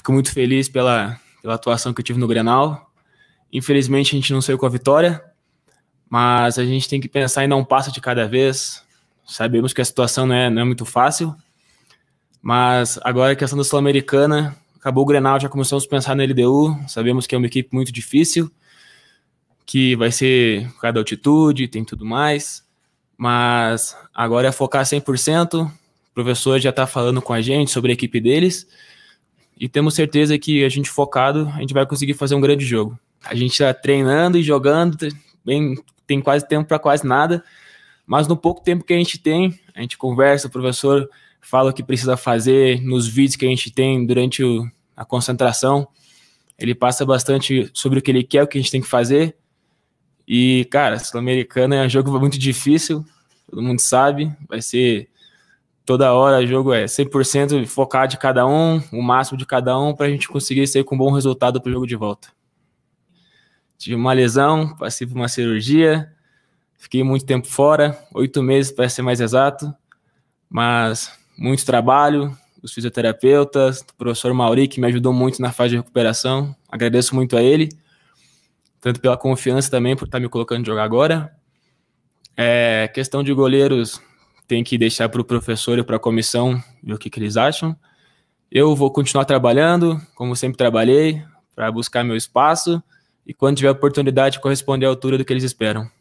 Fico muito feliz pela, pela atuação que eu tive no Grenal. Infelizmente a gente não saiu com a vitória, mas a gente tem que pensar em dar um passo de cada vez. Sabemos que a situação não é, não é muito fácil, mas agora a questão da Sul-Americana, acabou o Grenal, já começamos a pensar na LDU, sabemos que é uma equipe muito difícil, que vai ser por causa da altitude, tem tudo mais, mas agora é focar 100%, o professor já está falando com a gente sobre a equipe deles, e temos certeza que a gente focado, a gente vai conseguir fazer um grande jogo. A gente está treinando e jogando, bem, tem quase tempo para quase nada, mas no pouco tempo que a gente tem, a gente conversa, o professor fala o que precisa fazer nos vídeos que a gente tem durante o, a concentração. Ele passa bastante sobre o que ele quer, o que a gente tem que fazer. E, cara, Sul-Americana é um jogo muito difícil, todo mundo sabe, vai ser toda hora o jogo é 100% focar de cada um, o máximo de cada um, para a gente conseguir sair com um bom resultado para o jogo de volta. Tive uma lesão, passei por uma cirurgia, fiquei muito tempo fora, oito meses para ser mais exato, mas muito trabalho, os fisioterapeutas, o professor Mauri, que me ajudou muito na fase de recuperação, agradeço muito a ele, tanto pela confiança também por estar tá me colocando de jogar agora. É, questão de goleiros, tem que deixar para o professor e para a comissão ver o que, que eles acham. Eu vou continuar trabalhando, como sempre trabalhei, para buscar meu espaço e quando tiver oportunidade corresponder à altura do que eles esperam.